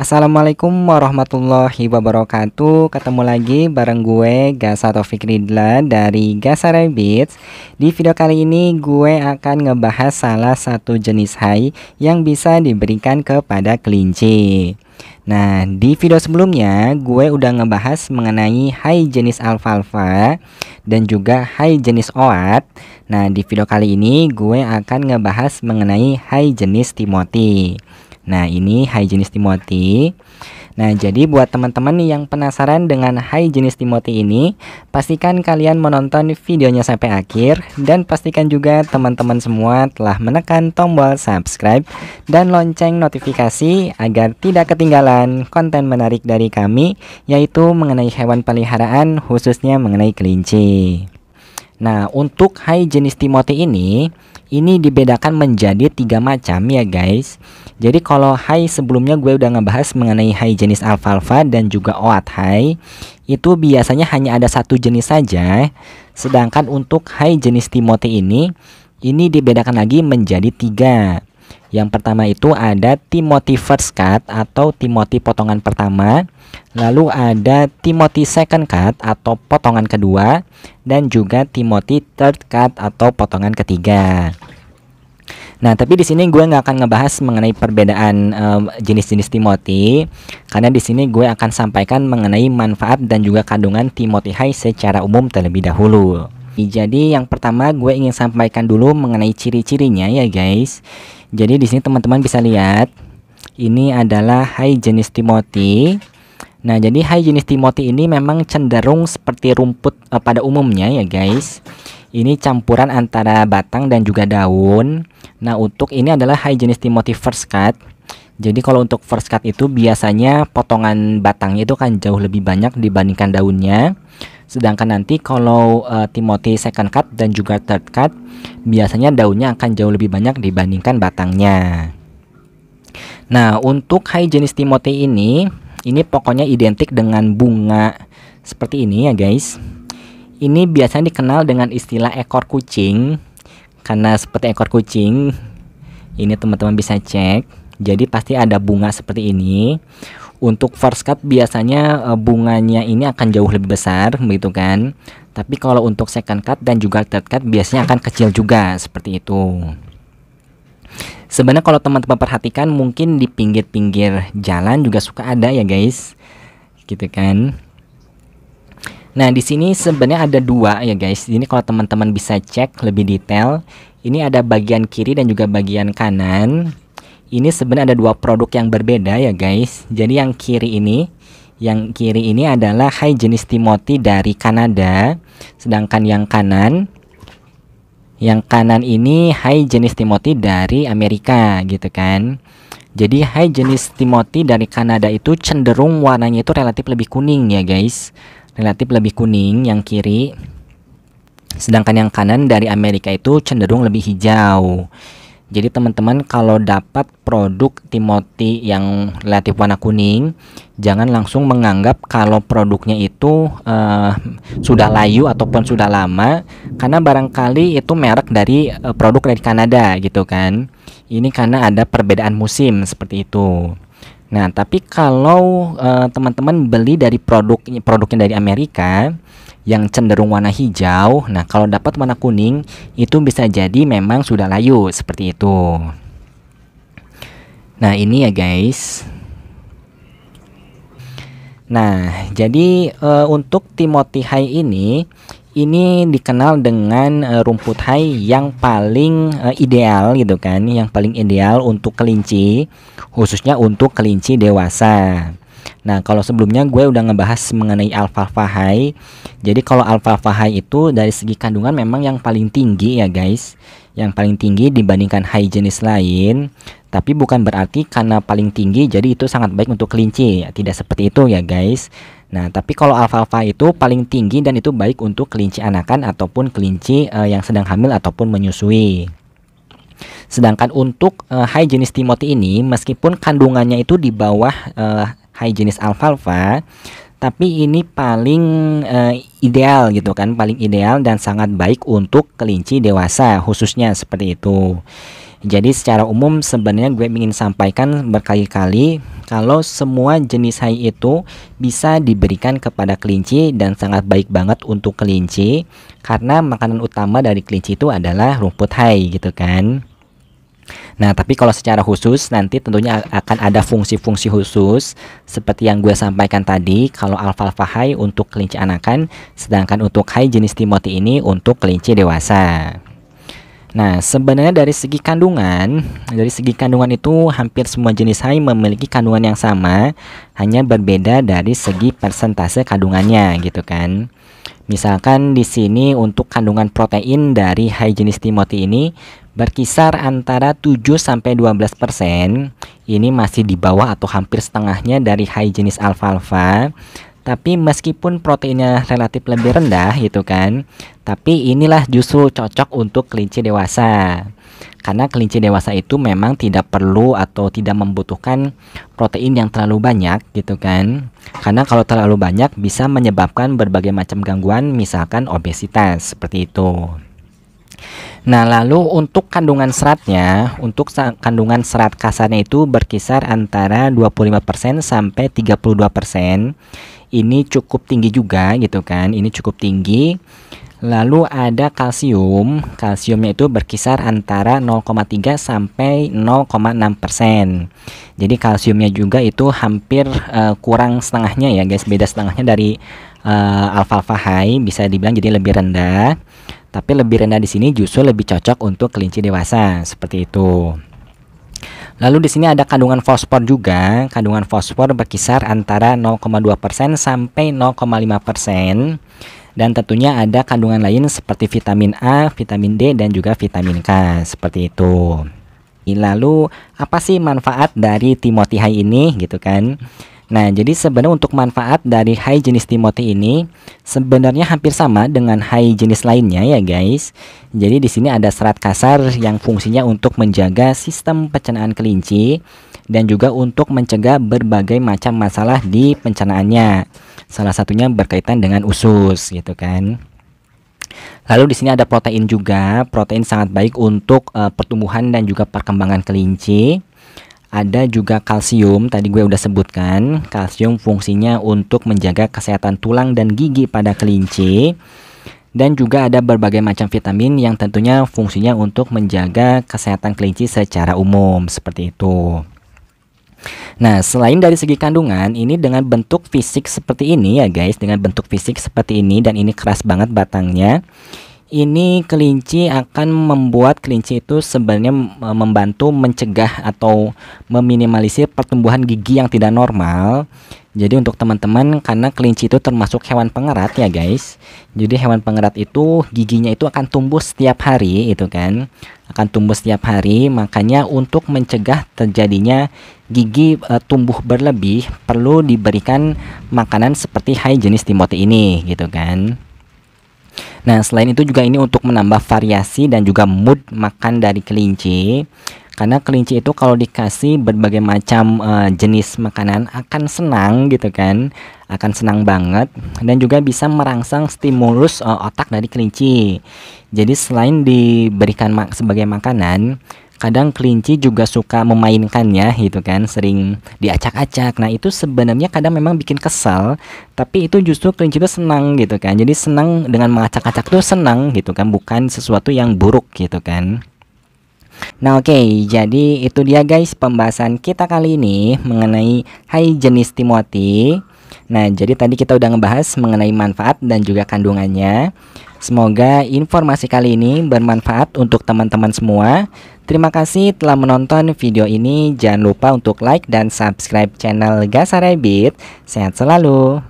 Assalamualaikum warahmatullahi wabarakatuh Ketemu lagi bareng gue Gasa Taufik Ridla dari Gasa Rabbits Di video kali ini gue akan ngebahas salah satu jenis hai yang bisa diberikan kepada kelinci Nah, di video sebelumnya gue udah ngebahas mengenai hai jenis alfalfa dan juga hai jenis oat. Nah, di video kali ini gue akan ngebahas mengenai hai jenis timoti. Nah, ini jenis Timothy. Nah, jadi buat teman-teman nih yang penasaran dengan jenis Timothy ini, pastikan kalian menonton videonya sampai akhir dan pastikan juga teman-teman semua telah menekan tombol subscribe dan lonceng notifikasi agar tidak ketinggalan konten menarik dari kami yaitu mengenai hewan peliharaan khususnya mengenai kelinci. Nah, untuk jenis Timothy ini ini dibedakan menjadi tiga macam ya guys. Jadi kalau high sebelumnya gue udah ngebahas mengenai high jenis alfalfa dan juga oat high itu biasanya hanya ada satu jenis saja. Sedangkan untuk high jenis timote ini ini dibedakan lagi menjadi tiga. Yang pertama itu ada Timothy first cut atau Timothy potongan pertama, lalu ada Timothy second cut atau potongan kedua dan juga Timothy third cut atau potongan ketiga. Nah, tapi di sini gue nggak akan ngebahas mengenai perbedaan jenis-jenis um, Timothy, karena di sini gue akan sampaikan mengenai manfaat dan juga kandungan Timothy High secara umum terlebih dahulu. Jadi yang pertama gue ingin sampaikan dulu mengenai ciri-cirinya ya guys. Jadi di sini teman-teman bisa lihat ini adalah high jenis timoti. Nah, jadi high jenis timoti ini memang cenderung seperti rumput eh, pada umumnya ya, guys. Ini campuran antara batang dan juga daun. Nah, untuk ini adalah high jenis timoti first cut. Jadi kalau untuk first cut itu biasanya potongan batangnya itu kan jauh lebih banyak dibandingkan daunnya. Sedangkan nanti kalau uh, Timothy second cut dan juga third cut biasanya daunnya akan jauh lebih banyak dibandingkan batangnya. Nah, untuk high jenis Timothy ini, ini pokoknya identik dengan bunga seperti ini ya guys. Ini biasanya dikenal dengan istilah ekor kucing karena seperti ekor kucing. Ini teman-teman bisa cek. Jadi pasti ada bunga seperti ini. Untuk first cut biasanya eh, bunganya ini akan jauh lebih besar begitu kan. Tapi kalau untuk second cut dan juga third cut biasanya akan kecil juga seperti itu. Sebenarnya kalau teman-teman perhatikan mungkin di pinggir-pinggir jalan juga suka ada ya guys. Gitu kan. Nah, di sini sebenarnya ada dua ya guys. Ini kalau teman-teman bisa cek lebih detail, ini ada bagian kiri dan juga bagian kanan ini sebenarnya ada dua produk yang berbeda ya guys. Jadi yang kiri ini, yang kiri ini adalah high jenis timoti dari Kanada, sedangkan yang kanan yang kanan ini high jenis timoti dari Amerika gitu kan. Jadi high jenis timoti dari Kanada itu cenderung warnanya itu relatif lebih kuning ya guys. Relatif lebih kuning yang kiri. Sedangkan yang kanan dari Amerika itu cenderung lebih hijau. Jadi teman-teman kalau dapat produk Timothy yang relatif warna kuning, jangan langsung menganggap kalau produknya itu uh, sudah layu ataupun sudah lama karena barangkali itu merek dari uh, produk dari Kanada gitu kan. Ini karena ada perbedaan musim seperti itu. Nah, tapi kalau teman eh, teman-teman beli dari produk produknya dari Amerika yang cenderung warna hijau, nah kalau dapat warna kuning itu bisa jadi memang sudah layu seperti itu. Nah, ini ya guys. Nah, jadi uh, untuk Timothy High ini ini dikenal dengan uh, rumput hai yang paling uh, ideal gitu kan, yang paling ideal untuk kelinci, khususnya untuk kelinci dewasa. Nah, kalau sebelumnya gue udah ngebahas mengenai alfalfa hai. Jadi kalau alfalfa hai itu dari segi kandungan memang yang paling tinggi ya guys, yang paling tinggi dibandingkan hai jenis lain. Tapi bukan berarti karena paling tinggi jadi itu sangat baik untuk kelinci, ya, tidak seperti itu ya guys Nah, tapi kalau alfalfa itu paling tinggi dan itu baik untuk kelinci anakan ataupun kelinci uh, yang sedang hamil ataupun menyusui. Sedangkan untuk uh, eh, high jenis timoti ini meskipun kandungannya itu di bawah uh, eh, high jenis alfalfa, tapi ini paling uh, ideal gitu kan, paling ideal dan sangat baik untuk kelinci dewasa khususnya seperti itu. Jadi secara umum sebenarnya gue ingin sampaikan berkali-kali kalau semua jenis hai itu bisa diberikan kepada kelinci dan sangat baik banget untuk kelinci karena makanan utama dari kelinci itu adalah rumput hai gitu kan. Nah, tapi kalau secara khusus nanti tentunya akan ada fungsi-fungsi khusus seperti yang gue sampaikan tadi kalau alfalfa hai untuk kelinci anakan, sedangkan untuk hai jenis timoti ini untuk kelinci dewasa. Nah, sebenarnya dari segi kandungan, dari segi kandungan itu hampir semua jenis hai memiliki kandungan yang sama, hanya berbeda dari segi persentase kandungannya gitu kan. Misalkan di sini untuk kandungan protein dari hai jenis timoti ini berkisar antara 7 sampai 12%. Ini masih di bawah atau hampir setengahnya dari hai jenis alfalfa alfa tapi meskipun proteinnya relatif lebih rendah gitu kan, tapi inilah justru cocok untuk kelinci dewasa. Karena kelinci dewasa itu memang tidak perlu atau tidak membutuhkan protein yang terlalu banyak gitu kan. Karena kalau terlalu banyak bisa menyebabkan berbagai macam gangguan misalkan obesitas seperti itu. Nah, lalu untuk kandungan seratnya, untuk kandungan serat kasarnya itu berkisar antara 25% sampai 32% ini cukup tinggi juga gitu kan ini cukup tinggi lalu ada kalsium kalsiumnya itu berkisar antara 0,3 sampai 0,6 persen jadi kalsiumnya juga itu hampir uh, kurang setengahnya ya guys beda setengahnya dari uh, eh, alfalfa high bisa dibilang jadi lebih rendah tapi lebih rendah di sini justru lebih cocok untuk kelinci dewasa seperti itu. Lalu di sini ada kandungan fosfor juga. Kandungan fosfor berkisar antara 0,2% sampai 0,5%. Dan tentunya ada kandungan lain seperti vitamin A, vitamin D, dan juga vitamin K. Seperti itu. Lalu apa sih manfaat dari timothy High ini gitu kan? Nah, jadi sebenarnya untuk manfaat dari high jenis timoti ini sebenarnya hampir sama dengan high jenis lainnya ya guys. Jadi di sini ada serat kasar yang fungsinya untuk menjaga sistem pencernaan kelinci dan juga untuk mencegah berbagai macam masalah di pencernaannya. Salah satunya berkaitan dengan usus gitu kan. Lalu di sini ada protein juga. Protein sangat baik untuk uh, pertumbuhan dan juga perkembangan kelinci. Ada juga kalsium, tadi gue udah sebutkan. Kalsium fungsinya untuk menjaga kesehatan tulang dan gigi pada kelinci. Dan juga ada berbagai macam vitamin yang tentunya fungsinya untuk menjaga kesehatan kelinci secara umum, seperti itu. Nah, selain dari segi kandungan, ini dengan bentuk fisik seperti ini ya guys, dengan bentuk fisik seperti ini dan ini keras banget batangnya ini kelinci akan membuat kelinci itu sebenarnya e, membantu mencegah atau meminimalisir pertumbuhan gigi yang tidak normal. Jadi untuk teman-teman karena kelinci itu termasuk hewan pengerat ya guys. Jadi hewan pengerat itu giginya itu akan tumbuh setiap hari itu kan. Akan tumbuh setiap hari, makanya untuk mencegah terjadinya gigi e, tumbuh berlebih perlu diberikan makanan seperti high jenis timoti ini gitu kan. Nah, selain itu juga ini untuk menambah variasi dan juga mood makan dari kelinci. Karena kelinci itu kalau dikasih berbagai macam uh, jenis makanan akan senang gitu kan. Akan senang banget dan juga bisa merangsang stimulus uh, otak dari kelinci. Jadi selain diberikan mak sebagai makanan, kadang kelinci juga suka memainkannya gitu kan sering diacak-acak nah itu sebenarnya kadang memang bikin kesal tapi itu justru kelinci itu senang gitu kan jadi senang dengan mengacak-acak tuh senang gitu kan bukan sesuatu yang buruk gitu kan Nah oke, okay, jadi itu dia guys pembahasan kita kali ini mengenai hai jenis Timothy Nah, jadi tadi kita udah ngebahas mengenai manfaat dan juga kandungannya. Semoga informasi kali ini bermanfaat untuk teman-teman semua. Terima kasih telah menonton video ini. Jangan lupa untuk like dan subscribe channel gasarebit Sehat selalu.